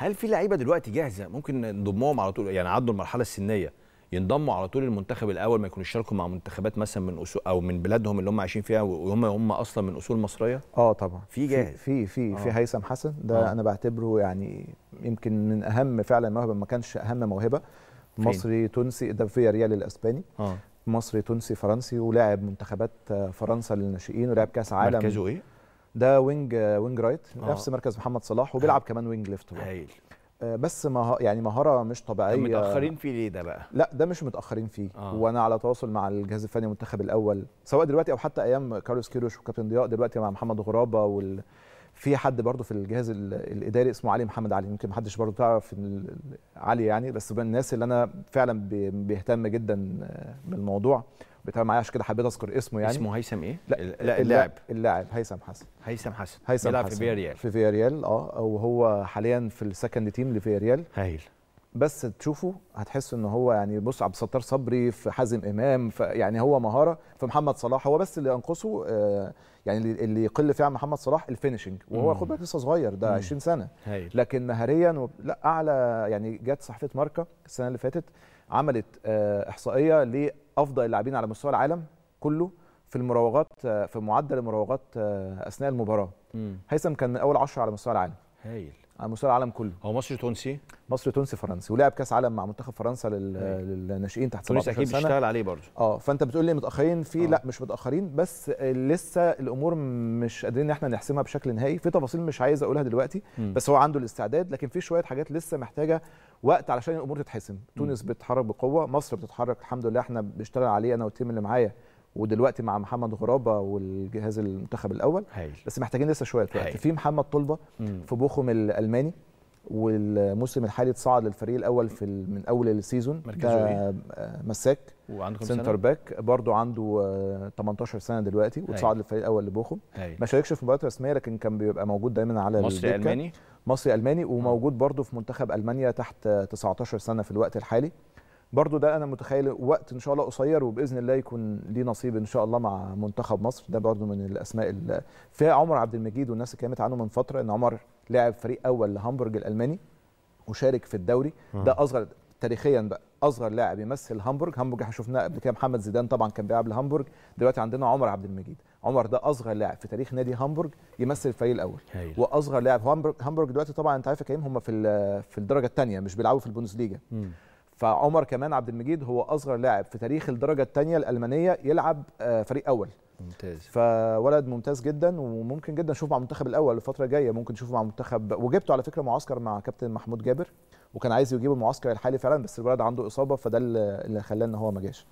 هل في لعيبه دلوقتي جاهزه ممكن نضمهم على طول يعني عدوا المرحله السنيه ينضموا على طول المنتخب الاول ما يكونوا يشاركوا مع منتخبات مثلا من اصول او من بلادهم اللي هم عايشين فيها وهم هم اصلا من اصول مصريه اه طبعا في جاهز في في في آه. هيثم حسن ده آه. انا بعتبره يعني يمكن من اهم فعلا موهبه ما كانش اهم موهبه مصري تونسي ده في ريال الاسباني آه. مصري تونسي فرنسي ولاعب منتخبات آه، فرنسا للناشئين ولعب كاس عالم مركزه ايه ده وينج وينج رايت آه. نفس مركز محمد صلاح وبيلعب آه. كمان وينج ليفت هايل بس ما يعني مهاره مش طبيعيه متاخرين فيه ليه ده بقى لا ده مش متاخرين فيه آه. وانا على تواصل مع الجهاز الفني المنتخب الاول سواء دلوقتي او حتى ايام كارلوس كيروش وكابتن ضياء دلوقتي مع محمد غرابه وال في حد برضه في الجهاز الاداري اسمه علي محمد علي يمكن محدش برضه تعرف علي يعني بس من الناس اللي انا فعلا بيهتم جدا بالموضوع بيتعامل معايا عشان كده حبيت اذكر اسمه يعني اسمه هيثم ايه؟ لا اللاعب اللاعب هيثم حسن هيثم حسن هيثم حسن في فياريال في فياريال اه وهو حاليا في السكند تيم لفياريال هايل بس تشوفه هتحس ان هو يعني بص عبد الستار صبري في حازم امام يعني هو مهاره في محمد صلاح هو بس اللي ينقصه آه يعني اللي يقل فيها عن محمد صلاح الفينشنج وهو خد بالك لسه صغير ده مم. 20 سنه هايل. لكن مهاريا لا اعلى يعني جت صحيفه ماركا السنه اللي فاتت عملت آه، احصائيه ل افضل اللاعبين على مستوى العالم كله في المراوغات آه، في معدل المراوغات آه، اثناء المباراه هيثم كان من اول 10 على مستوى العالم هايل على مستوى العالم كله هو مصري تونسي مصري تونسي فرنسي ولعب كاس عالم مع منتخب فرنسا لل... أيوة. للناشئين تحت 17 سنه تونسي اكيد بيشتغل عليه برضه اه فانت بتقول لي متاخرين فيه آه. لا مش متاخرين بس لسه الامور مش قادرين ان احنا نحسمها بشكل نهائي في تفاصيل مش عايز اقولها دلوقتي م. بس هو عنده الاستعداد لكن في شويه حاجات لسه محتاجه وقت علشان الامور تتحسم تونس بتتحرك بقوه مصر بتتحرك الحمد لله احنا بنشتغل عليه انا والتيم اللي معايا ودلوقتي مع محمد غرابه والجهاز المنتخب الاول هاي. بس محتاجين لسه شويه وقت في محمد طلبه مم. في بوخم الالماني والموسم الحالي اتصعد للفريق الاول في من اول السيزون مركزه ايه مساك وعنده سنتر باك برضه عنده 18 آه، سنه دلوقتي واتصعد للفريق الاول لبوخم ما شاركش في مباريات رسميه لكن كان بيبقى موجود دايما على مصري الماني مصري الماني آه. وموجود برضه في منتخب المانيا تحت 19 سنه في الوقت الحالي برضو ده انا متخيل وقت ان شاء الله قصير وباذن الله يكون ليه نصيب ان شاء الله مع منتخب مصر ده برضو من الاسماء اللي فيها عمر عبد المجيد والناس اتكلمت عنه من فتره ان عمر لعب فريق اول لهامبورج الالماني وشارك في الدوري آه. ده اصغر تاريخيا بقى اصغر لاعب يمثل هامبورج هامبورج احنا شفناه قبل كده محمد زيدان طبعا كان بيلعب لهامبورج دلوقتي عندنا عمر عبد المجيد عمر ده اصغر لاعب في تاريخ نادي هامبورج يمثل الفريق الاول هيل. واصغر لاعب هامبورج هامبورج دلوقتي طبعا انت عارف يا كريم هم في في الدرجه الثانيه مش بيلعبوا في البوندسليجا فعمر كمان عبد المجيد هو اصغر لاعب في تاريخ الدرجه الثانيه الالمانيه يلعب آه، فريق اول ممتاز فولد ممتاز جدا وممكن جدا نشوفه مع المنتخب الاول الفتره الجايه ممكن نشوفه مع منتخب وجبته على فكره معسكر مع كابتن محمود جابر وكان عايز يجيبه المعسكر الحالي فعلا بس الولد عنده اصابه فده اللي خلاه ان هو ما جاش